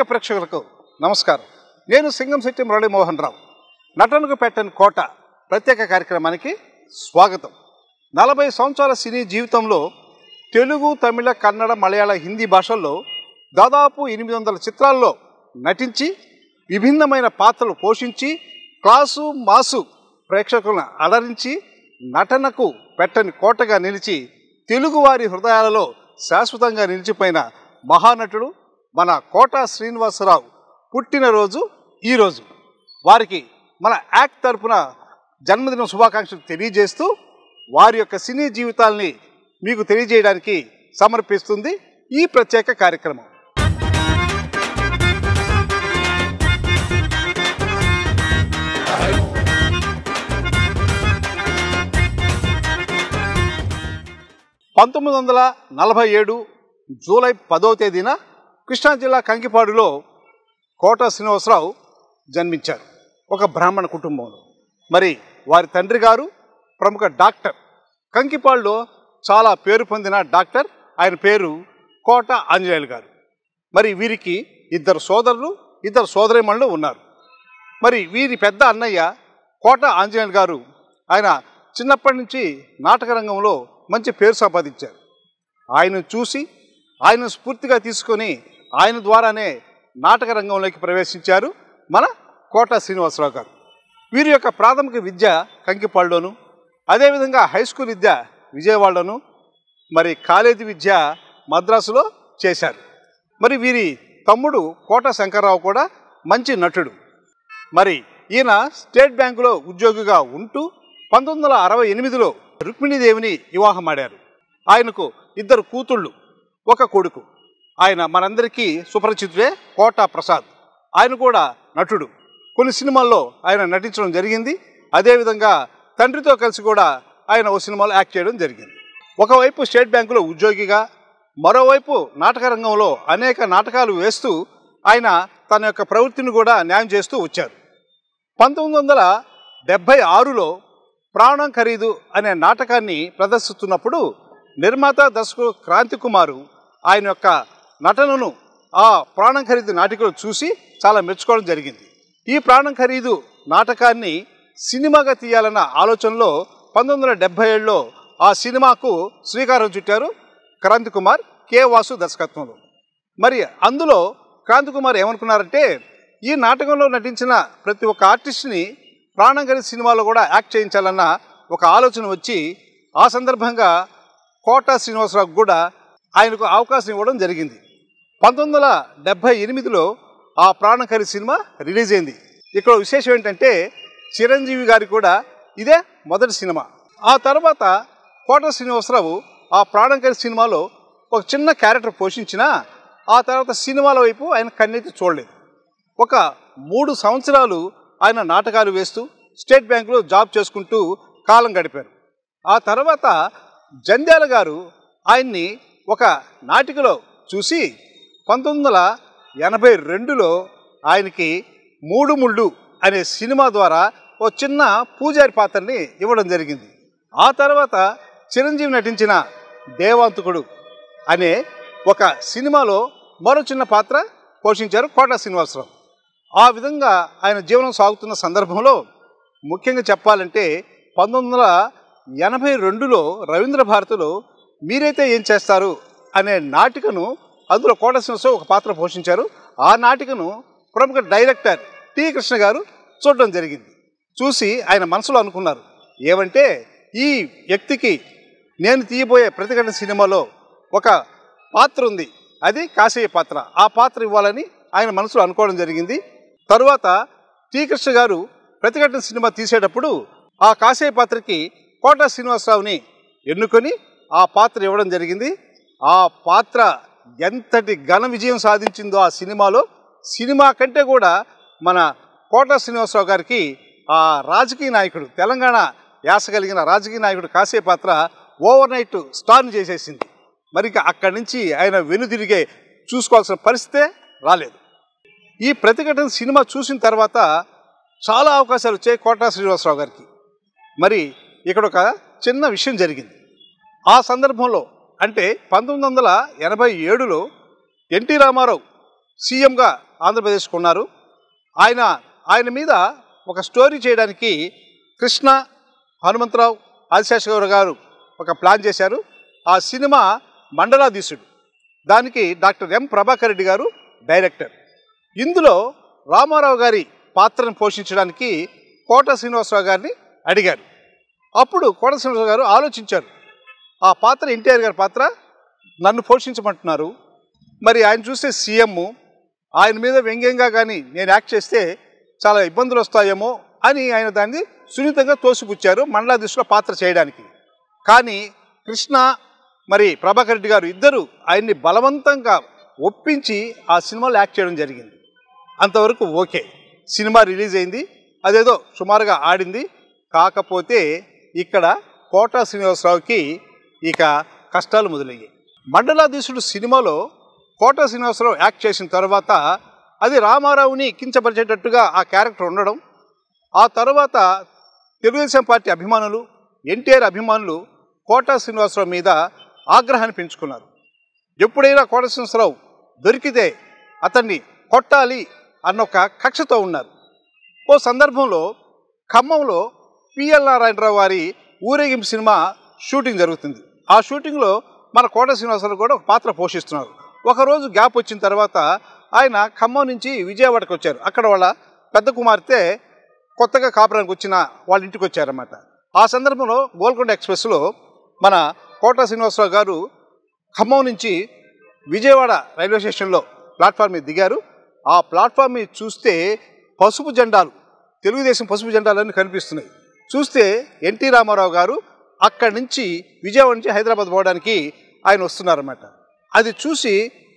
సాహిత్య ప్రేక్షకులకు నమస్కారం నేను సింగం శెట్టి మురళీమోహన్ రావు నటనకు పెట్టని కోట ప్రత్యేక కార్యక్రమానికి స్వాగతం నలభై సంవత్సరాల సినీ జీవితంలో తెలుగు తమిళ కన్నడ మలయాళ హిందీ భాషల్లో దాదాపు ఎనిమిది వందల చిత్రాల్లో నటించి విభిన్నమైన పాత్రలు పోషించి క్లాసు మాసు ప్రేక్షకులను అలరించి నటనకు పెట్టని కోటగా నిలిచి తెలుగువారి హృదయాలలో శాశ్వతంగా నిలిచిపోయిన మహానటుడు మన కోట శ్రీనివాసరావు పుట్టినరోజు ఈరోజు వారికి మన యాక్ట్ తరపున జన్మదిన శుభాకాంక్షలు తెలియజేస్తూ వారి యొక్క సినీ జీవితాల్ని మీకు తెలియజేయడానికి సమర్పిస్తుంది ఈ ప్రత్యేక కార్యక్రమం పంతొమ్మిది వందల నలభై ఏడు జూలై పదో తేదీన కృష్ణా జిల్లా కంకిపాడులో కోట శ్రీనివాసరావు జన్మించారు ఒక బ్రాహ్మణ కుటుంబంలో మరి వారి తండ్రి గారు ప్రముఖ డాక్టర్ కంకిపాడులో చాలా పేరు పొందిన డాక్టర్ ఆయన పేరు కోట ఆంజనేయులు గారు మరి వీరికి ఇద్దరు సోదరులు ఇద్దరు సోదరిమణులు ఉన్నారు మరి వీరి పెద్ద అన్నయ్య కోట ఆంజనేయులు గారు ఆయన చిన్నప్పటి నుంచి నాటక రంగంలో మంచి పేరు సంపాదించారు ఆయన చూసి ఆయన స్ఫూర్తిగా తీసుకొని ఆయన ద్వారానే నాటక రంగంలోకి ప్రవేశించారు మన కోట శ్రీనివాసరావు గారు వీరి యొక్క ప్రాథమిక విద్య కంకిపాడులోను అదేవిధంగా హై స్కూల్ విద్య విజయవాడలోను మరి కాలేజీ విద్య మద్రాసులో చేశారు మరి వీరి తమ్ముడు కోట శంకర్రావు కూడా మంచి నటుడు మరి ఈయన స్టేట్ బ్యాంకులో ఉద్యోగిగా ఉంటూ పంతొమ్మిది వందల అరవై ఎనిమిదిలో రుక్మిణీదేవిని వివాహమాడారు ఆయనకు ఇద్దరు కూతుళ్ళు ఒక కొడుకు ఆయన మనందరికీ సుపరిచితుడే కోటా ప్రసాద్ ఆయన కూడా నటుడు కొన్ని సినిమాల్లో ఆయన నటించడం జరిగింది అదేవిధంగా తండ్రితో కలిసి కూడా ఆయన ఓ సినిమాలో యాక్ట్ చేయడం జరిగింది ఒకవైపు స్టేట్ బ్యాంకులో ఉద్యోగిగా మరోవైపు నాటక రంగంలో అనేక నాటకాలు వేస్తూ ఆయన తన యొక్క ప్రవృత్తిని కూడా న్యాయం చేస్తూ వచ్చారు పంతొమ్మిది వందల డెబ్భై ఆరులో ప్రాణం ఖరీదు అనే నాటకాన్ని ప్రదర్శిస్తున్నప్పుడు నిర్మాత దర్శకుడు క్రాంతికుమారు కుమారు ఆయన యొక్క నటనను ఆ ప్రాణం ఖరీదు నాటికలు చూసి చాలా మెచ్చుకోవడం జరిగింది ఈ ప్రాణం ఖరీదు నాటకాన్ని సినిమాగా తీయాలన్న ఆలోచనలో పంతొమ్మిది వందల డెబ్బై ఏడులో ఆ సినిమాకు శ్రీకారం చుట్టారు క్రాంతి కుమార్ కే వాసు దర్శకత్వంలో మరి అందులో క్రాంతి కుమార్ ఏమనుకున్నారంటే ఈ నాటకంలో నటించిన ప్రతి ఒక్క ఆర్టిస్ట్ని ప్రాణం ఖరీదు సినిమాలో కూడా యాక్ట్ చేయించాలన్న ఒక ఆలోచన వచ్చి ఆ సందర్భంగా కోటా శ్రీనివాసరావు కూడా ఆయనకు అవకాశం ఇవ్వడం జరిగింది పంతొమ్మిది వందల డెబ్భై ఎనిమిదిలో ఆ ప్రాణకరి సినిమా రిలీజ్ అయింది ఇక్కడ విశేషం ఏంటంటే చిరంజీవి గారి కూడా ఇదే మొదటి సినిమా ఆ తర్వాత కోట శ్రీనివాసరావు ఆ ప్రాణంకరి సినిమాలో ఒక చిన్న క్యారెక్టర్ పోషించిన ఆ తర్వాత సినిమాల వైపు ఆయన కన్నెత్తి చూడలేదు ఒక మూడు సంవత్సరాలు ఆయన నాటకాలు వేస్తూ స్టేట్ బ్యాంకులో జాబ్ చేసుకుంటూ కాలం గడిపారు ఆ తర్వాత జంధ్యాల గారు ఆయన్ని ఒక నాటికలో చూసి పంతొమ్మిది వందల ఎనభై రెండులో ఆయనకి మూడు ముళ్ళు అనే సినిమా ద్వారా ఓ చిన్న పూజారి పాత్రని ఇవ్వడం జరిగింది ఆ తర్వాత చిరంజీవి నటించిన దేవాంతుకుడు అనే ఒక సినిమాలో మరో చిన్న పాత్ర పోషించారు కోట శ్రీనివాసరావు ఆ విధంగా ఆయన జీవనం సాగుతున్న సందర్భంలో ముఖ్యంగా చెప్పాలంటే పంతొమ్మిది వందల ఎనభై రెండులో రవీంద్ర భారతిలో మీరైతే ఏం చేస్తారు అనే నాటికను అందులో కోట కోటశ్రీనివాసరావు ఒక పాత్ర పోషించారు ఆ నాటికను ప్రముఖ డైరెక్టర్ టి కృష్ణ గారు చూడడం జరిగింది చూసి ఆయన మనసులో అనుకున్నారు ఏమంటే ఈ వ్యక్తికి నేను తీయబోయే ప్రతిఘటన సినిమాలో ఒక పాత్ర ఉంది అది కాశయ్య పాత్ర ఆ పాత్ర ఇవ్వాలని ఆయన మనసులో అనుకోవడం జరిగింది తరువాత టి కృష్ణ గారు ప్రతిఘటన సినిమా తీసేటప్పుడు ఆ కాశయ్య పాత్రకి కోట శ్రీనివాసరావుని ఎన్నుకొని ఆ పాత్ర ఇవ్వడం జరిగింది ఆ పాత్ర ఎంతటి ఘన విజయం సాధించిందో ఆ సినిమాలో సినిమా కంటే కూడా మన కోట శ్రీనివాసరావు గారికి ఆ రాజకీయ నాయకుడు తెలంగాణ యాస కలిగిన రాజకీయ నాయకుడు కాసే పాత్ర ఓవర్ నైట్ స్టార్ని చేసేసింది మరి అక్కడి నుంచి ఆయన వెనుదిరిగే చూసుకోవాల్సిన పరిస్థితే రాలేదు ఈ ప్రతిఘటన సినిమా చూసిన తర్వాత చాలా అవకాశాలు వచ్చాయి కోటా శ్రీనివాసరావు గారికి మరి ఇక్కడ ఒక చిన్న విషయం జరిగింది ఆ సందర్భంలో అంటే పంతొమ్మిది వందల ఎనభై ఏడులో ఎన్టీ రామారావు సీఎంగా ఆంధ్రప్రదేశ్కు ఉన్నారు ఆయన ఆయన మీద ఒక స్టోరీ చేయడానికి కృష్ణ హనుమంతరావు ఆదిశేషగౌర గారు ఒక ప్లాన్ చేశారు ఆ సినిమా మండలాధీశుడు దానికి డాక్టర్ ఎం ప్రభాకర్ రెడ్డి గారు డైరెక్టర్ ఇందులో రామారావు గారి పాత్రను పోషించడానికి కోట శ్రీనివాసరావు గారిని అడిగారు అప్పుడు కోట శ్రీనివాసరావు గారు ఆలోచించారు ఆ పాత్ర ఎన్టీఆర్ గారి పాత్ర నన్ను పోషించమంటున్నారు మరి ఆయన చూస్తే సీఎం ఆయన మీద వ్యంగ్యంగా కానీ నేను యాక్ట్ చేస్తే చాలా ఇబ్బందులు వస్తాయేమో అని ఆయన దాన్ని సున్నితంగా తోసిపుచ్చారు మండలాధీశుల పాత్ర చేయడానికి కానీ కృష్ణ మరి ప్రభాకర్ రెడ్డి గారు ఇద్దరు ఆయన్ని బలవంతంగా ఒప్పించి ఆ సినిమాలో యాక్ట్ చేయడం జరిగింది అంతవరకు ఓకే సినిమా రిలీజ్ అయింది అదేదో సుమారుగా ఆడింది కాకపోతే ఇక్కడ కోటా శ్రీనివాసరావుకి ఇక కష్టాలు మొదలయ్యాయి మండలాధీశుడు సినిమాలో కోట శ్రీనివాసరావు యాక్ట్ చేసిన తర్వాత అది రామారావుని కించపరిచేటట్టుగా ఆ క్యారెక్టర్ ఉండడం ఆ తర్వాత తెలుగుదేశం పార్టీ అభిమానులు ఎన్టీఆర్ అభిమానులు కోట శ్రీనివాసరావు మీద ఆగ్రహాన్ని పెంచుకున్నారు ఎప్పుడైనా కోట శ్రీనివాసరావు దొరికితే అతన్ని కొట్టాలి అన్న ఒక కక్షతో ఉన్నారు ఓ సందర్భంలో ఖమ్మంలో పిఎల్ నారాయణరావు వారి ఊరేగింపు సినిమా షూటింగ్ జరుగుతుంది ఆ షూటింగ్లో మన కోట శ్రీనివాసరావు కూడా ఒక పాత్ర పోషిస్తున్నారు ఒకరోజు గ్యాప్ వచ్చిన తర్వాత ఆయన ఖమ్మం నుంచి విజయవాడకు వచ్చారు అక్కడ వాళ్ళ పెద్ద కుమార్తె కొత్తగా కాపురానికి వచ్చిన వాళ్ళ ఇంటికి వచ్చారన్నమాట ఆ సందర్భంలో గోల్కొండ ఎక్స్ప్రెస్లో మన కోట శ్రీనివాసరావు గారు ఖమ్మం నుంచి విజయవాడ రైల్వే స్టేషన్లో ప్లాట్ఫామ్ మీద దిగారు ఆ ప్లాట్ఫామ్ మీద చూస్తే పసుపు జెండాలు తెలుగుదేశం పసుపు జెండాలన్నీ కనిపిస్తున్నాయి చూస్తే ఎన్టీ రామారావు గారు అక్కడి నుంచి విజయవాడ నుంచి హైదరాబాద్ పోవడానికి ఆయన వస్తున్నారన్నమాట అది చూసి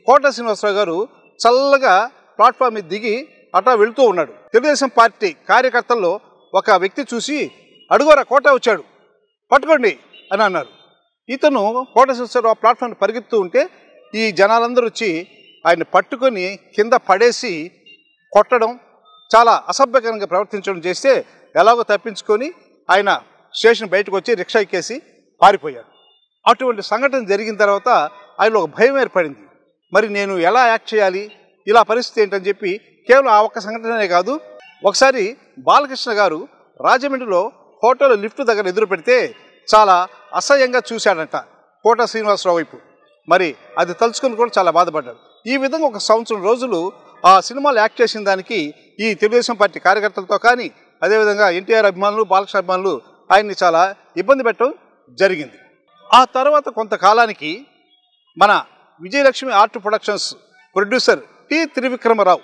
కోట శ్రీనివాసరావు గారు చల్లగా ప్లాట్ఫామ్ మీద దిగి అట్లా వెళుతూ ఉన్నాడు తెలుగుదేశం పార్టీ కార్యకర్తల్లో ఒక వ్యక్తి చూసి అడుగోరా కోట వచ్చాడు పట్టుకోండి అని అన్నారు ఇతను కోట శ్రీనివాసరావు ప్లాట్ఫామ్ పరిగెత్తు ఉంటే ఈ జనాలందరూ వచ్చి ఆయన పట్టుకొని కింద పడేసి కొట్టడం చాలా అసభ్యకరంగా ప్రవర్తించడం చేస్తే ఎలాగో తప్పించుకొని ఆయన స్టేషన్ బయటకు వచ్చి రిక్షా ఎక్కేసి పారిపోయాడు అటువంటి సంఘటన జరిగిన తర్వాత ఆయనలో ఒక భయం ఏర్పడింది మరి నేను ఎలా యాక్ట్ చేయాలి ఇలా పరిస్థితి ఏంటని చెప్పి కేవలం ఆ ఒక్క సంఘటననే కాదు ఒకసారి బాలకృష్ణ గారు రాజమండ్రిలో హోటల్ లిఫ్ట్ దగ్గర ఎదురు పెడితే చాలా అసహ్యంగా చూశాడంట కోట శ్రీనివాసరావు వైపు మరి అది తలుచుకుని కూడా చాలా బాధపడ్డాడు ఈ విధంగా ఒక సంవత్సరం రోజులు ఆ సినిమాలు యాక్ట్ చేసిన దానికి ఈ తెలుగుదేశం పార్టీ కార్యకర్తలతో కానీ అదేవిధంగా ఎన్టీఆర్ అభిమానులు బాలకృష్ణ అభిమానులు ఆయన్ని చాలా ఇబ్బంది పెట్టడం జరిగింది ఆ తర్వాత కొంతకాలానికి మన Vijayalakshmi art productions producer T Trivikramarao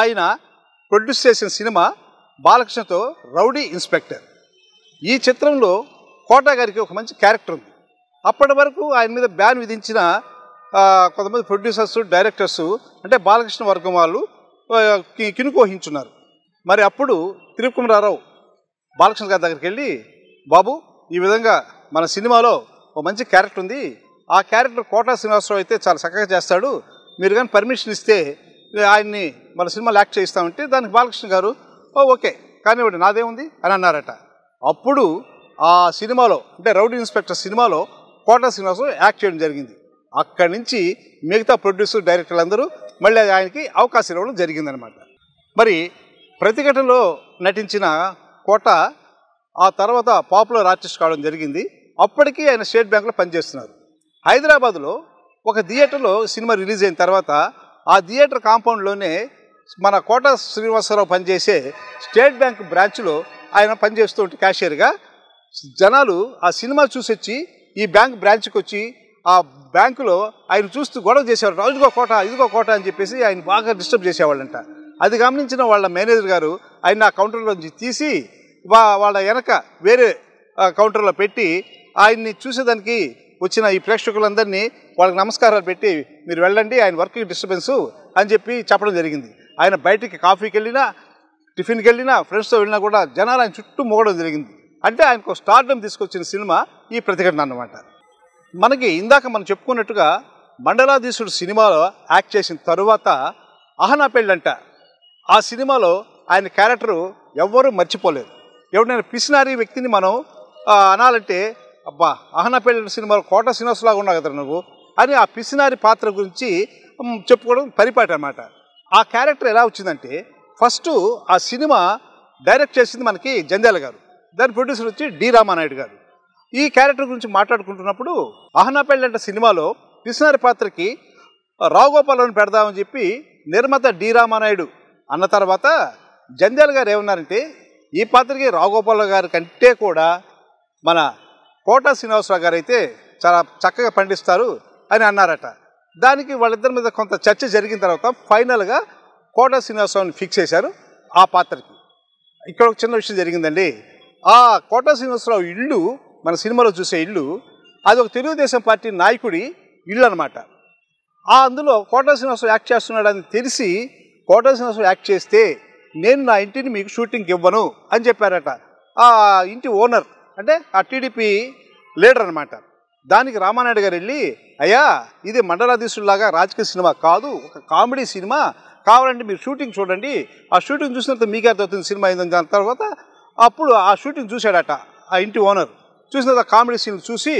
ఆయన ప్రొడ్యూస్ చేసిన సినిమా బాలకృష్ణతో రౌడీ ఇన్స్పెక్టర్ ఈ చిత్రంలో కోటా గారికి ఒక మంచి క్యారెక్టర్ ఉంది అప్పటి వరకు ఆయన మీద బ్యాన్ విధించిన కొంతమంది ప్రొడ్యూసర్స్ డైరెక్టర్స్ అంటే బాలకృష్ణ వర్గం వాళ్ళు కినుకోహించున్నారు మరి అప్పుడు త్రివిక్రమరావు బాలకృష్ణ గారి దగ్గరికి వెళ్ళి బాబు ఈ విధంగా మన సినిమాలో ఒక మంచి క్యారెక్టర్ ఉంది ఆ క్యారెక్టర్ కోటా శ్రీనివాసరావు అయితే చాలా చక్కగా చేస్తాడు మీరు కానీ పర్మిషన్ ఇస్తే ఆయన్ని మన సినిమాలో యాక్ట్ చేయిస్తామంటే దానికి బాలకృష్ణ గారు ఓ ఓకే కానివ్వండి నాదేముంది అని అన్నారట అప్పుడు ఆ సినిమాలో అంటే రౌడీ ఇన్స్పెక్టర్ సినిమాలో కోటా శ్రీనివాసరావు యాక్ట్ చేయడం జరిగింది అక్కడి నుంచి మిగతా ప్రొడ్యూసర్ డైరెక్టర్లు అందరూ మళ్ళీ ఆయనకి అవకాశం ఇవ్వడం జరిగిందనమాట మరి ప్రతిఘటనలో నటించిన కోట ఆ తర్వాత పాపులర్ ఆర్టిస్ట్ కావడం జరిగింది అప్పటికీ ఆయన స్టేట్ బ్యాంక్లో పనిచేస్తున్నారు హైదరాబాద్లో ఒక థియేటర్లో సినిమా రిలీజ్ అయిన తర్వాత ఆ థియేటర్ కాంపౌండ్లోనే మన కోట శ్రీనివాసరావు పనిచేసే స్టేట్ బ్యాంక్ బ్రాంచ్లో ఆయన పనిచేస్తూ ఉంటే క్యాషియర్గా జనాలు ఆ సినిమా చూసి వచ్చి ఈ బ్యాంక్ బ్రాంచ్కి వచ్చి ఆ బ్యాంకులో ఆయన చూస్తూ గొడవ చేసేవారు రోజుకో కోట ఇదిగో కోట అని చెప్పేసి ఆయన బాగా డిస్టర్బ్ చేసేవాళ్ళంట అది గమనించిన వాళ్ళ మేనేజర్ గారు ఆయన ఆ కౌంటర్లోంచి తీసి వా వాళ్ళ వెనక వేరే కౌంటర్లో పెట్టి ఆయన్ని చూసేదానికి వచ్చిన ఈ ప్రేక్షకులందరినీ వాళ్ళకి నమస్కారాలు పెట్టి మీరు వెళ్ళండి ఆయన వర్కింగ్ డిస్టర్బెన్సు అని చెప్పి చెప్పడం జరిగింది ఆయన బయటికి కాఫీకి వెళ్ళినా టిఫిన్కి వెళ్ళినా ఫ్రెండ్స్తో వెళ్ళినా కూడా జనాలు ఆయన చుట్టూ మోగడం జరిగింది అంటే ఆయనకు స్టార్డం తీసుకొచ్చిన సినిమా ఈ ప్రతిఘటన అన్నమాట మనకి ఇందాక మనం చెప్పుకున్నట్టుగా మండలాధీశుడు సినిమాలో యాక్ట్ చేసిన తరువాత అహనా పెళ్ళంట ఆ సినిమాలో ఆయన క్యారెక్టరు ఎవ్వరూ మర్చిపోలేదు ఎవడైనా పిసినారి వ్యక్తిని మనం అనాలంటే అబ్బా అహనాపేట సినిమా కోట శ్రీనివాసులాగా ఉన్నావు కదా నువ్వు అని ఆ పిసినారి పాత్ర గురించి చెప్పుకోవడం పరిపాటి అనమాట ఆ క్యారెక్టర్ ఎలా వచ్చిందంటే ఫస్ట్ ఆ సినిమా డైరెక్ట్ చేసింది మనకి జంధ్యాల గారు దాని ప్రొడ్యూసర్ వచ్చి డి రామానాయుడు గారు ఈ క్యారెక్టర్ గురించి మాట్లాడుకుంటున్నప్పుడు అంటే సినిమాలో పిసినారి పాత్రకి రావుగోపాలను పెడదామని చెప్పి నిర్మాత డి రామానాయుడు అన్న తర్వాత జంధ్యాల గారు ఏమన్నారంటే ఈ పాత్రకి రాఘోపాల్ గారి కంటే కూడా మన కోట శ్రీనివాసరావు గారు అయితే చాలా చక్కగా పండిస్తారు అని అన్నారట దానికి వాళ్ళిద్దరి మీద కొంత చర్చ జరిగిన తర్వాత ఫైనల్గా కోట శ్రీనివాసరావుని ఫిక్స్ చేశారు ఆ పాత్రకి ఇక్కడ ఒక చిన్న విషయం జరిగిందండి ఆ కోట శ్రీనివాసరావు ఇల్లు మన సినిమాలో చూసే ఇల్లు అది ఒక తెలుగుదేశం పార్టీ నాయకుడి ఇల్లు అనమాట ఆ అందులో కోట శ్రీనివాసరావు యాక్ట్ చేస్తున్నాడని తెలిసి కోట శ్రీనివాసరావు యాక్ట్ చేస్తే నేను నా ఇంటిని మీకు షూటింగ్ ఇవ్వను అని చెప్పారట ఆ ఇంటి ఓనర్ అంటే ఆ టీడీపీ లీడర్ అనమాట దానికి రామానాయుడు గారు వెళ్ళి అయ్యా ఇది మండలాధీశుల్లాగా రాజకీయ సినిమా కాదు ఒక కామెడీ సినిమా కావాలంటే మీరు షూటింగ్ చూడండి ఆ షూటింగ్ చూసినంత మీకే అర్థమవుతుంది సినిమా అయిందని దాని తర్వాత అప్పుడు ఆ షూటింగ్ చూశాడట ఆ ఇంటి ఓనర్ చూసిన తర్వాత కామెడీ సీన్ చూసి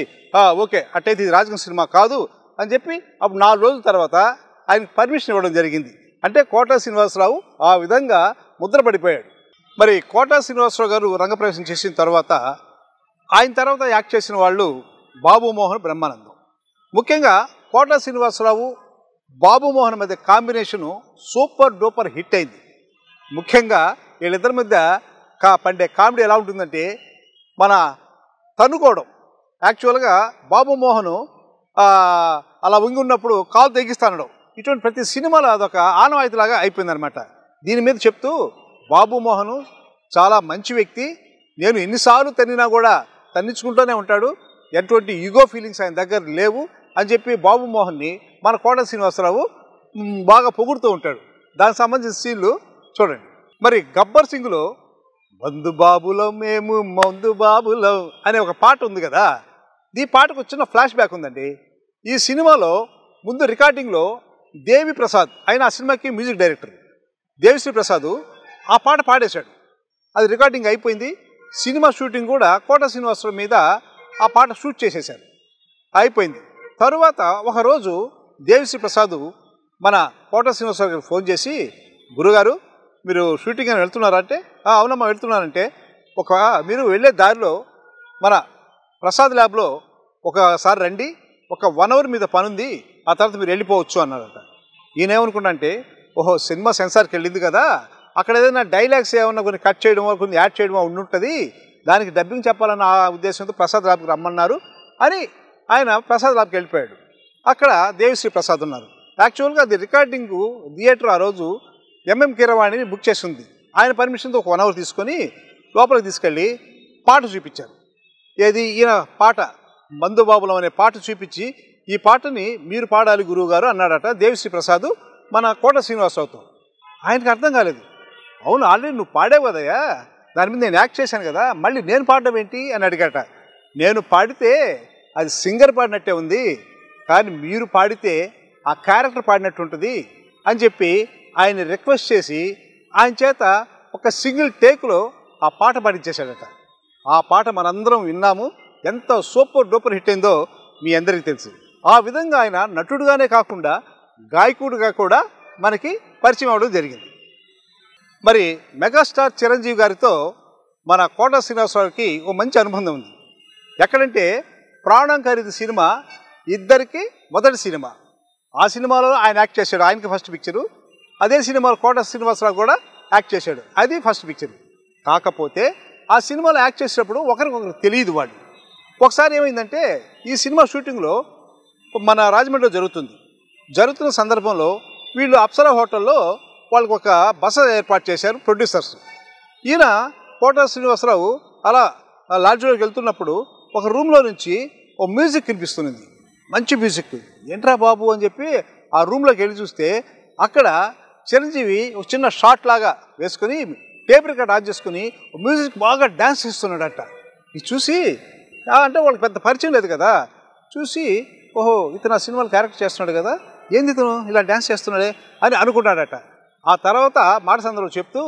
ఓకే అట్టయితే ఇది రాజకీయ సినిమా కాదు అని చెప్పి అప్పుడు నాలుగు రోజుల తర్వాత ఆయనకు పర్మిషన్ ఇవ్వడం జరిగింది అంటే కోట శ్రీనివాసరావు ఆ విధంగా ముద్ర పడిపోయాడు మరి కోటా శ్రీనివాసరావు గారు రంగప్రవేశం చేసిన తర్వాత ఆయన తర్వాత యాక్ట్ చేసిన వాళ్ళు బాబు మోహన్ బ్రహ్మానందం ముఖ్యంగా కోటా శ్రీనివాసరావు బాబు మోహన్ మధ్య కాంబినేషను సూపర్ డూపర్ హిట్ అయింది ముఖ్యంగా వీళ్ళిద్దరి మధ్య కా పండే కామెడీ ఎలా ఉంటుందంటే మన తనుకోవడం యాక్చువల్గా బాబు మోహను అలా ఉంగి ఉన్నప్పుడు కాలు తెగిస్తానడం ఇటువంటి ప్రతి సినిమాలో అదొక ఆనవాయితీలాగా అయిపోయిందనమాట దీని మీద చెప్తూ బాబు మోహను చాలా మంచి వ్యక్తి నేను ఎన్నిసార్లు తన్నినా కూడా తన్నించుకుంటూనే ఉంటాడు ఎటువంటి ఈగో ఫీలింగ్స్ ఆయన దగ్గర లేవు అని చెప్పి బాబు మోహన్ని మన కోట శ్రీనివాసరావు బాగా పొగుడుతూ ఉంటాడు దానికి సంబంధించిన సీన్లు చూడండి మరి గబ్బర్ సింగ్లో మందు బాబులం మేము మందు బాబులం అనే ఒక పాట ఉంది కదా ఈ పాటకు చిన్న ఫ్లాష్ బ్యాక్ ఉందండి ఈ సినిమాలో ముందు రికార్డింగ్లో దేవి ప్రసాద్ ఆయన ఆ సినిమాకి మ్యూజిక్ డైరెక్టర్ దేవిశ్రీ ప్రసాద్ ఆ పాట పాడేశాడు అది రికార్డింగ్ అయిపోయింది సినిమా షూటింగ్ కూడా కోట శ్రీనివాసరావు మీద ఆ పాట షూట్ చేసేశారు అయిపోయింది తరువాత ఒకరోజు దేవిశ్రీ ప్రసాద్ మన కోట శ్రీనివాసరావు గారికి ఫోన్ చేసి గురుగారు మీరు షూటింగ్ అని వెళ్తున్నారంటే అవునమ్మా వెళ్తున్నానంటే ఒక మీరు వెళ్ళే దారిలో మన ప్రసాద్ ల్యాబ్లో ఒకసారి రండి ఒక వన్ అవర్ మీద పనుంది ఆ తర్వాత మీరు వెళ్ళిపోవచ్చు అన్నారట ఈయన ఏమనుకున్నా అంటే ఓహో సినిమా సెన్సార్కి వెళ్ళింది కదా అక్కడ ఏదైనా డైలాగ్స్ ఏమన్నా కొన్ని కట్ చేయడమో కొన్ని యాడ్ చేయడమో ఉండుంటుంది దానికి డబ్బింగ్ చెప్పాలన్న ఆ ఉద్దేశంతో ప్రసాద్ రాబ్కి రమ్మన్నారు అని ఆయన ప్రసాద్ రాబ్కి వెళ్ళిపోయాడు అక్కడ దేవిశ్రీ ప్రసాద్ ఉన్నారు యాక్చువల్గా అది రికార్డింగ్ థియేటర్ ఆ రోజు ఎంఎం కీరవాణిని బుక్ చేసింది ఆయన పర్మిషన్తో ఒక వన్ అవర్ తీసుకొని లోపలికి తీసుకెళ్ళి పాట చూపించారు ఏది ఈయన పాట మందుబాబులం అనే పాట చూపించి ఈ పాటని మీరు పాడాలి గురువుగారు అన్నాడట దేవిశ్రీ ప్రసాద్ మన కోట శ్రీనివాసరావుతో ఆయనకు అర్థం కాలేదు అవును ఆల్రెడీ నువ్వు పాడావు కదయ్యా దాని మీద నేను యాక్ట్ చేశాను కదా మళ్ళీ నేను పాడడం ఏంటి అని అడిగాట నేను పాడితే అది సింగర్ పాడినట్టే ఉంది కానీ మీరు పాడితే ఆ క్యారెక్టర్ పాడినట్టు ఉంటుంది అని చెప్పి ఆయన రిక్వెస్ట్ చేసి ఆయన చేత ఒక సింగిల్ టేక్లో ఆ పాట పాడించేశాడట ఆ పాట మనందరం విన్నాము ఎంత సూపర్ డూపర్ హిట్ అయిందో మీ అందరికీ తెలుసు ఆ విధంగా ఆయన నటుడుగానే కాకుండా గాయకుడుగా కూడా మనకి పరిచయం అవడం జరిగింది మరి మెగాస్టార్ చిరంజీవి గారితో మన కోట శ్రీనివాసరావుకి ఓ మంచి అనుబంధం ఉంది ఎక్కడంటే ప్రాణం ఖరీదు సినిమా ఇద్దరికి మొదటి సినిమా ఆ సినిమాలో ఆయన యాక్ట్ చేశాడు ఆయనకి ఫస్ట్ పిక్చరు అదే సినిమాలో కోట శ్రీనివాసరావు కూడా యాక్ట్ చేశాడు అది ఫస్ట్ పిక్చరు కాకపోతే ఆ సినిమాలో యాక్ట్ చేసేటప్పుడు ఒకరికొకరు తెలియదు వాడు ఒకసారి ఏమైందంటే ఈ సినిమా షూటింగ్లో మన రాజమండ్రిలో జరుగుతుంది జరుగుతున్న సందర్భంలో వీళ్ళు అప్సరా హోటల్లో వాళ్ళకు ఒక బస ఏర్పాటు చేశారు ప్రొడ్యూసర్స్ ఈయన కోట శ్రీనివాసరావు అలా లాడ్జ్లోకి వెళ్తున్నప్పుడు ఒక రూమ్లో నుంచి ఓ మ్యూజిక్ కనిపిస్తుంది మంచి మ్యూజిక్ ఏంట్రా బాబు అని చెప్పి ఆ రూమ్లోకి వెళ్ళి చూస్తే అక్కడ చిరంజీవి ఒక చిన్న షార్ట్ లాగా వేసుకొని టేప్ రికార్డ్ ఆన్ చేసుకుని మ్యూజిక్ బాగా డ్యాన్స్ ఇస్తున్నాడట ఇది చూసి అంటే వాళ్ళకి పెద్ద పరిచయం లేదు కదా చూసి ఓహో ఇతను ఆ సినిమాలు క్యారెక్టర్ చేస్తున్నాడు కదా ఏంది తను ఇలా డ్యాన్స్ చేస్తున్నాడే అని అనుకున్నాడట ఆ తర్వాత మాట సందర్భం చెప్తూ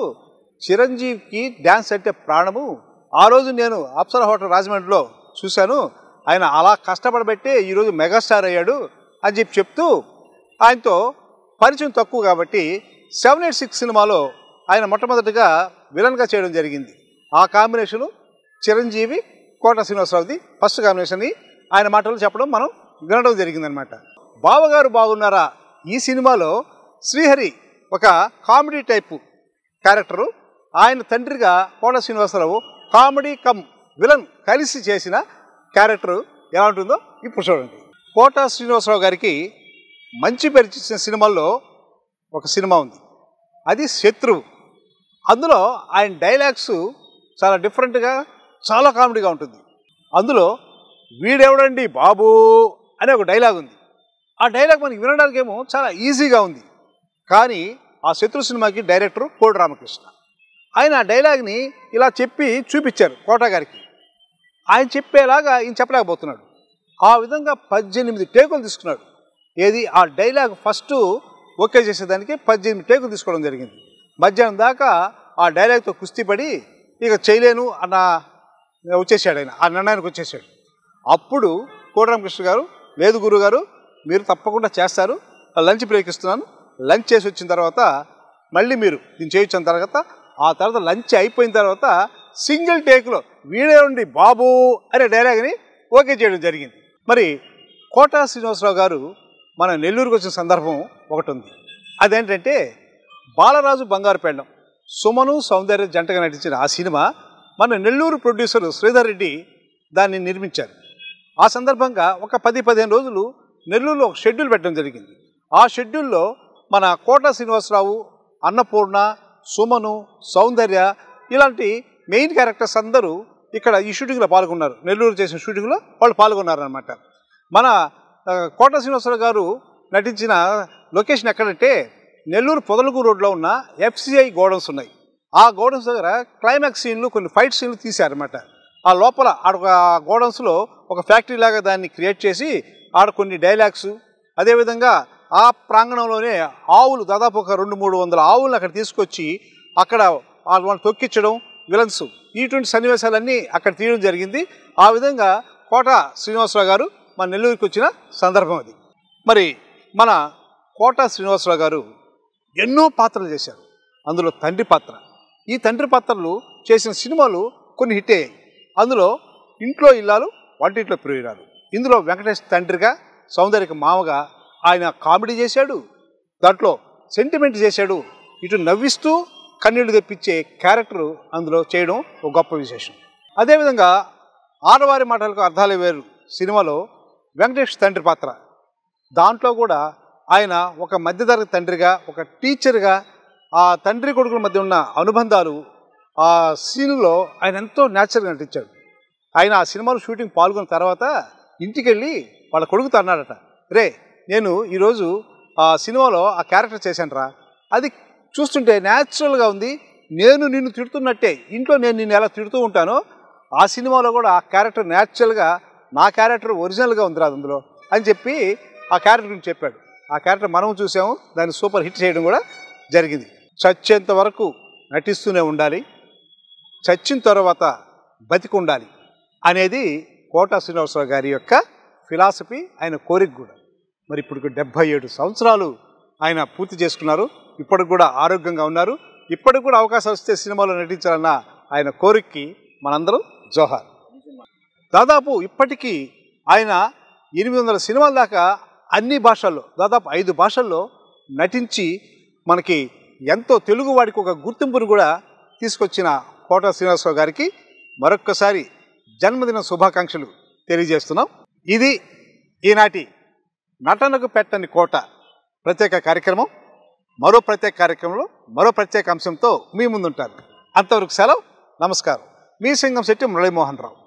చిరంజీవికి డ్యాన్స్ అంటే ప్రాణము ఆ రోజు నేను అప్సర హోటల్ రాజమండ్రిలో చూశాను ఆయన అలా కష్టపడబెట్టే ఈరోజు మెగాస్టార్ అయ్యాడు అని చెప్పి చెప్తూ ఆయనతో పరిచయం తక్కువ కాబట్టి సెవెన్ ఎయిట్ సిక్స్ సినిమాలో ఆయన మొట్టమొదటిగా విలన్గా చేయడం జరిగింది ఆ కాంబినేషను చిరంజీవి కోట శ్రీనివాసరావుది ఫస్ట్ కాంబినేషన్ని ఆయన మాటలు చెప్పడం మనం వినడం జరిగిందనమాట బావగారు బాగున్నారా ఈ సినిమాలో శ్రీహరి ఒక కామెడీ టైపు క్యారెక్టరు ఆయన తండ్రిగా Kota Srinivasarao comedy cum villain కలిసి చేసిన క్యారెక్టరు ఎలా ఉంటుందో ఇప్పుడు చూడండి కోట శ్రీనివాసరావు గారికి మంచి పేరు చేసిన సినిమాల్లో ఒక సినిమా ఉంది అది శత్రువు అందులో ఆయన డైలాగ్స్ చాలా డిఫరెంట్గా చాలా కామెడీగా ఉంటుంది అందులో వీడెవడండి బాబు అనే ఒక డైలాగ్ ఉంది ఆ డైలాగ్ మనకి వినడానికి ఏమో చాలా ఈజీగా ఉంది కానీ ఆ శత్రు సినిమాకి డైరెక్టర్ కోడి రామకృష్ణ ఆయన ఆ డైలాగ్ని ఇలా చెప్పి చూపించారు కోట గారికి ఆయన చెప్పేలాగా ఈయన చెప్పలేకపోతున్నాడు ఆ విధంగా పద్దెనిమిది టేకులు తీసుకున్నాడు ఏది ఆ డైలాగ్ ఫస్ట్ ఓకే చేసేదానికి పద్దెనిమిది టేకులు తీసుకోవడం జరిగింది మధ్యాహ్నం దాకా ఆ డైలాగ్తో కుస్తీ పడి ఇక చేయలేను అన్న వచ్చేసాడు ఆయన ఆ నిర్ణయానికి వచ్చేసాడు అప్పుడు కోటరామకృష్ణ గారు లేదు గురుగారు మీరు తప్పకుండా చేస్తారు లంచ్ బ్రేక్ ఇస్తున్నాను లంచ్ చేసి వచ్చిన తర్వాత మళ్ళీ మీరు నేను చేయించిన తర్వాత ఆ తర్వాత లంచ్ అయిపోయిన తర్వాత సింగిల్ టేక్లో వీడే ఉండి బాబు అనే డైలాగ్ని ఓకే చేయడం జరిగింది మరి కోటా శ్రీనివాసరావు గారు మన నెల్లూరుకు వచ్చిన సందర్భం ఒకటి ఉంది అదేంటంటే బాలరాజు బంగారు సుమను సౌందర్య జంటగా నటించిన ఆ సినిమా మన నెల్లూరు ప్రొడ్యూసర్ శ్రీధర్ రెడ్డి దాన్ని నిర్మించారు ఆ సందర్భంగా ఒక పది పదిహేను రోజులు నెల్లూరులో ఒక షెడ్యూల్ పెట్టడం జరిగింది ఆ షెడ్యూల్లో మన కోట శ్రీనివాసరావు అన్నపూర్ణ సుమను సౌందర్య ఇలాంటి మెయిన్ క్యారెక్టర్స్ అందరూ ఇక్కడ ఈ షూటింగ్లో పాల్గొన్నారు నెల్లూరు చేసిన షూటింగ్లో వాళ్ళు పాల్గొన్నారనమాట మన కోట శ్రీనివాసరావు గారు నటించిన లొకేషన్ ఎక్కడంటే నెల్లూరు పొదలకూరు రోడ్లో ఉన్న ఎఫ్సిఐ గోడౌన్స్ ఉన్నాయి ఆ గోడౌన్స్ దగ్గర క్లైమాక్స్ సీన్లు కొన్ని ఫైట్ సీన్లు తీశారనమాట ఆ లోపల ఆ గోడౌన్స్లో ఒక ఫ్యాక్టరీ లాగా దాన్ని క్రియేట్ చేసి ఆడ కొన్ని డైలాగ్స్ అదేవిధంగా ఆ ప్రాంగణంలోనే ఆవులు దాదాపు ఒక రెండు మూడు వందల ఆవులను అక్కడ తీసుకొచ్చి అక్కడ వాళ్ళు తొక్కించడం విలన్స్ ఇటువంటి సన్నివేశాలన్నీ అక్కడ తీయడం జరిగింది ఆ విధంగా కోట శ్రీనివాసరావు గారు మన నెల్లూరుకి వచ్చిన సందర్భం అది మరి మన కోట శ్రీనివాసరావు గారు ఎన్నో పాత్రలు చేశారు అందులో తండ్రి పాత్ర ఈ తండ్రి పాత్రలు చేసిన సినిమాలు కొన్ని హిట్ అయ్యాయి అందులో ఇంట్లో ఇల్లాలు వంటింట్లో ప్రియురాలు ఇందులో వెంకటేష్ తండ్రిగా సౌందర్యకి మామగా ఆయన కామెడీ చేశాడు దాంట్లో సెంటిమెంట్ చేశాడు ఇటు నవ్విస్తూ కన్నీళ్లు తెప్పించే క్యారెక్టర్ అందులో చేయడం ఒక గొప్ప విశేషం అదేవిధంగా ఆడవారి మాటలకు అర్థాలు వేరు సినిమాలో వెంకటేష్ తండ్రి పాత్ర దాంట్లో కూడా ఆయన ఒక మధ్యతరగతి తండ్రిగా ఒక టీచర్గా ఆ తండ్రి కొడుకుల మధ్య ఉన్న అనుబంధాలు ఆ సీన్లో ఆయన ఎంతో న్యాచురల్గా నటించాడు ఆయన ఆ సినిమాలో షూటింగ్ పాల్గొన్న తర్వాత ఇంటికి వెళ్ళి వాళ్ళ కొడుకుతో అన్నాడట రే నేను ఈరోజు ఆ సినిమాలో ఆ క్యారెక్టర్ చేశానరా అది చూస్తుంటే న్యాచురల్గా ఉంది నేను నిన్ను తిడుతున్నట్టే ఇంట్లో నేను నిన్ను ఎలా తిడుతూ ఉంటానో ఆ సినిమాలో కూడా ఆ క్యారెక్టర్ న్యాచురల్గా నా క్యారెక్టర్ ఒరిజినల్గా ఉందిరా అందులో అని చెప్పి ఆ క్యారెక్టర్ గురించి చెప్పాడు ఆ క్యారెక్టర్ మనం చూసాము దాన్ని సూపర్ హిట్ చేయడం కూడా జరిగింది చచ్చేంత వరకు నటిస్తూనే ఉండాలి చచ్చిన తర్వాత బతికి ఉండాలి అనేది కోట శ్రీనివాసరావు గారి యొక్క ఫిలాసఫీ ఆయన కోరిక కూడా మరి ఇప్పుడు డెబ్భై ఏడు సంవత్సరాలు ఆయన పూర్తి చేసుకున్నారు ఇప్పటికి కూడా ఆరోగ్యంగా ఉన్నారు ఇప్పటికి కూడా అవకాశం వస్తే సినిమాలో నటించాలన్న ఆయన కోరికకి మనందరం జోహార్ దాదాపు ఇప్పటికీ ఆయన ఎనిమిది వందల సినిమాల దాకా అన్ని భాషల్లో దాదాపు ఐదు భాషల్లో నటించి మనకి ఎంతో తెలుగు వాడికి ఒక గుర్తింపును కూడా తీసుకొచ్చిన కోట శ్రీనివాసరావు గారికి మరొక్కసారి జన్మదిన శుభాకాంక్షలు తెలియజేస్తున్నాం ఇది ఈనాటి నటనకు పెట్టని కోట ప్రత్యేక కార్యక్రమం మరో ప్రత్యేక కార్యక్రమంలో మరో ప్రత్యేక అంశంతో మీ ముందుంటారు అంతవరకు సెలవు నమస్కారం మీ సింగం శెట్టి మురళీమోహన్ రావు